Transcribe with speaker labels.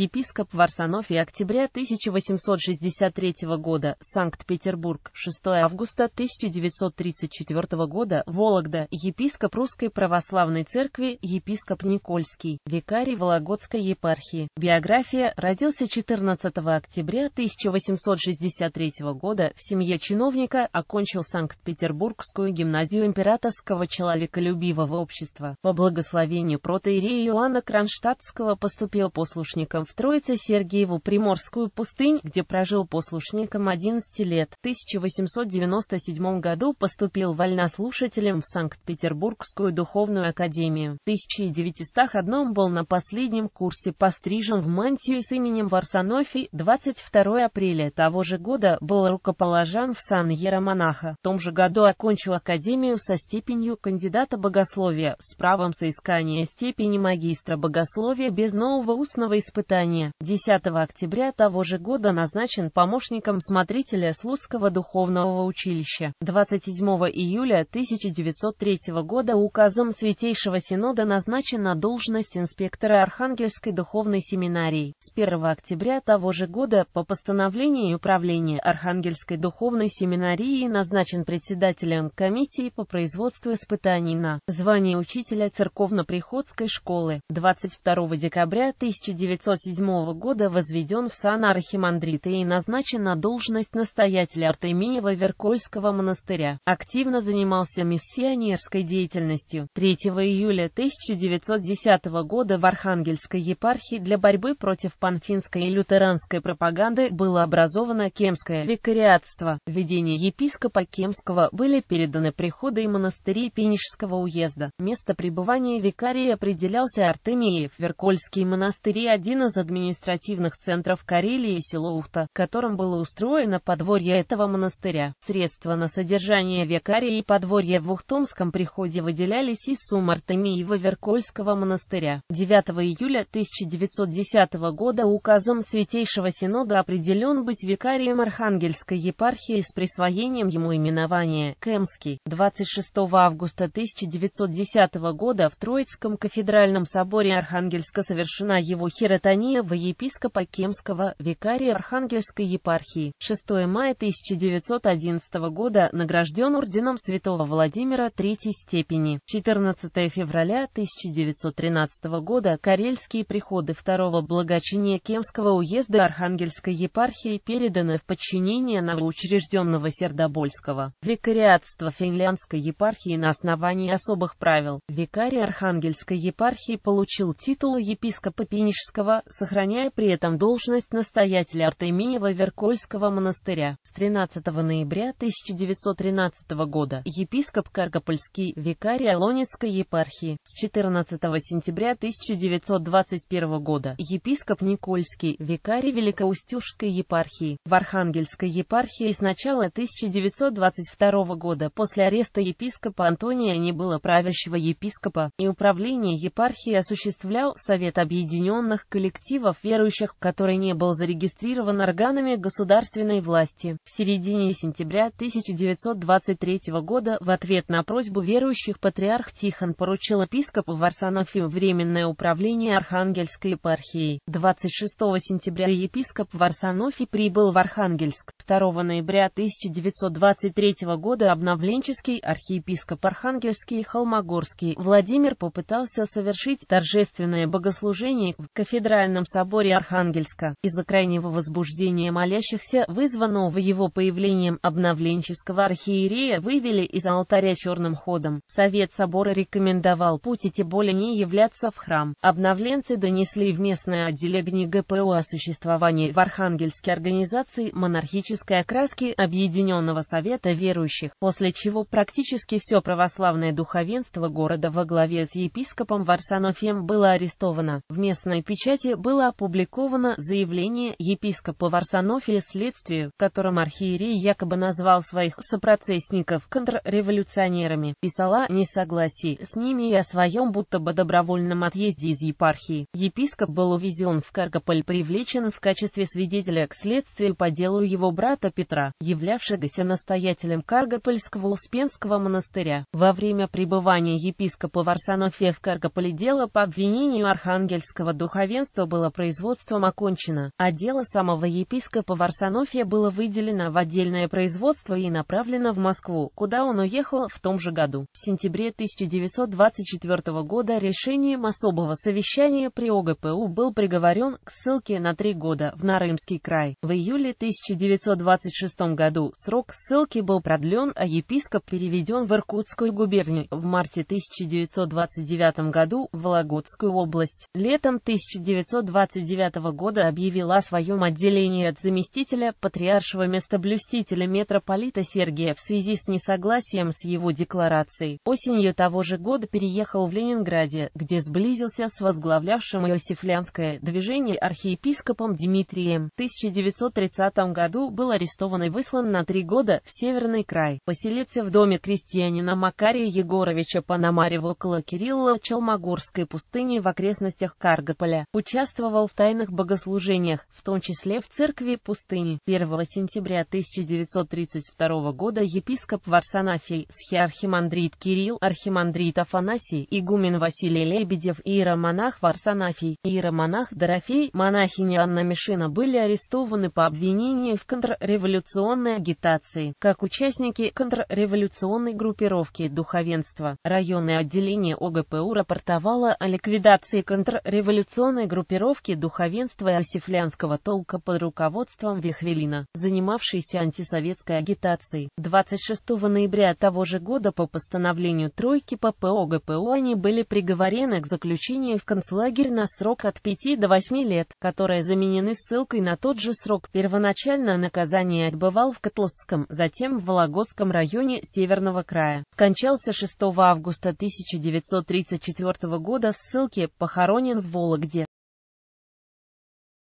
Speaker 1: Епископ Варсонофий октября 1863 года, Санкт-Петербург, 6 августа 1934 года, Вологда, епископ Русской Православной Церкви, епископ Никольский, викарий Вологодской епархии. Биография родился 14 октября 1863 года в семье чиновника, окончил Санкт-Петербургскую гимназию императорского человеколюбивого общества. По благословению протоиерея Иоанна Кронштадтского поступил послушником переездом в Троице-Сергиеву Приморскую пустынь, где прожил послушником 11 лет. В 1897 году поступил вольнослушателем в Санкт-Петербургскую духовную академию. В 1901 был на последнем курсе пострижен в мантию с именем Варсонофий. 22 апреля того же года был рукоположен в сан Еромонаха. В том же году окончил академию со степенью кандидата богословия с правом соискания степени магистра богословия без нового устного испытания воспитания. 10 октября того же года назначен помощником смотрителя Слуцкого духовного училища. 27 июля 1903 года указом Святейшего Синода назначен на должность инспектора Архангельской духовной семинарии. С 1 октября того же года по постановлению управления Архангельской духовной семинарии назначен председателем комиссии по производству испытаний на звание учителя церковно-приходской школы. 22 декабря 1907 1997 года возведен в сан архимандрита и назначен на должность настоятеля Артемиева Веркольского монастыря. Активно занимался миссионерской деятельностью. 3 июля 1910 года в Архангельской епархии для борьбы против панфинской и лютеранской пропаганды было образовано Кемское викариатство. Введение епископа Кемского были переданы приходы и монастыри Пенежского уезда. Место пребывания викария определялся Артемиев Веркольский монастырь один из из административных центров Карелии село Ухта, которым было устроено подворье этого монастыря. Средства на содержание викария и подворья в Ухтомском приходе выделялись из сумм Артемиева Веркольского монастыря. 9 июля 1910 года указом Святейшего Синода определен быть викарием Архангельской епархии с присвоением ему именования Кемский. 26 августа 1910 года в Троицком кафедральном соборе Архангельска совершена его хиротония Антония епископа Кемского, викария Архангельской епархии, 6 мая 1911 года награжден орденом святого Владимира третьей степени, 14 февраля 1913 года карельские приходы второго благочиния Кемского уезда Архангельской епархии переданы в подчинение новоучрежденного Сердобольского, викариатства финляндской епархии на основании особых правил. Викарий Архангельской епархии получил титул епископа Пенежского, сохраняя при этом должность настоятеля Артемиева Веркольского монастыря. С 13 ноября 1913 года епископ Каргопольский, викарий Алонецкой епархии. С 14 сентября 1921 года епископ Никольский, викарий Великоустюжской епархии. В Архангельской епархии с начала 1922 года после ареста епископа Антония не было правящего епископа, и управление епархии осуществлял Совет Объединенных коллективов активов верующих, который не был зарегистрирован органами государственной власти. В середине сентября 1923 года в ответ на просьбу верующих патриарх Тихон поручил епископу Варсонофию Временное управление Архангельской епархией. 26 сентября епископ Варсонофий прибыл в Архангельск. 2 ноября 1923 года обновленческий архиепископ Архангельский Холмогорский Владимир попытался совершить торжественное богослужение в кафедре Кафедральном соборе Архангельска, из-за крайнего возбуждения молящихся, вызванного его появлением обновленческого архиерея, вывели из алтаря черным ходом. Совет собора рекомендовал Путите более не являться в храм. Обновленцы донесли в местное отделение ГПУ о существовании в Архангельске организации монархической окраски Объединенного Совета верующих, после чего практически все православное духовенство города во главе с епископом Варсанофием было арестовано. В местной печати было опубликовано заявление епископа Варсонофия следствию, в котором архиерей якобы назвал своих сопроцессников контрреволюционерами, писала о несогласии с ними и о своем будто бы добровольном отъезде из епархии. Епископ был увезен в Каргополь, привлечен в качестве свидетеля к следствию по делу его брата Петра, являвшегося настоятелем Каргопольского Успенского монастыря. Во время пребывания епископа Варсонофия в Каргополе дело по обвинению архангельского духовенства что было производством окончено, а дело самого епископа Варсонофия было выделено в отдельное производство и направлено в Москву, куда он уехал в том же году. В сентябре 1924 года решением особого совещания при ОГПУ был приговорен к ссылке на три года в Нарымский край. В июле 1926 году срок ссылки был продлен, а епископ переведен в Иркутскую губернию. В марте 1929 году в Вологодскую область. Летом 1929 1929 года объявила о своем отделении от заместителя патриаршего местоблюстителя митрополита Сергия в связи с несогласием с его декларацией. Осенью того же года переехал в Ленинграде, где сблизился с возглавлявшим Иосифлянское движение архиепископом Дмитрием. В 1930 году был арестован и выслан на три года в Северный край. Поселился в доме крестьянина Макария Егоровича Пономарева около Кирилла Челмогорской пустыни в окрестностях Каргополя. Участвовал участвовал в тайных богослужениях, в том числе в церкви пустыни. 1 сентября 1932 года епископ Варсанафий, схиархимандрит Кирилл, архимандрит Афанасий, игумен Василий Лебедев и иеромонах Варсанафий, иеромонах Дорофей, монахиня Анна Мишина были арестованы по обвинению в контрреволюционной агитации, как участники контрреволюционной группировки духовенства. Районное отделение ОГПУ рапортовало о ликвидации контрреволюционной группировки группировки духовенства осифлянского толка под руководством Вихвелина, занимавшейся антисоветской агитацией. 26 ноября того же года по постановлению Тройки по ПОГПУ они были приговорены к заключению в концлагерь на срок от 5 до 8 лет, которые заменены ссылкой на тот же срок. Первоначально наказание отбывал в Котловском, затем в Вологодском районе Северного края. Скончался 6 августа 1934 года в ссылке, похоронен в Вологде.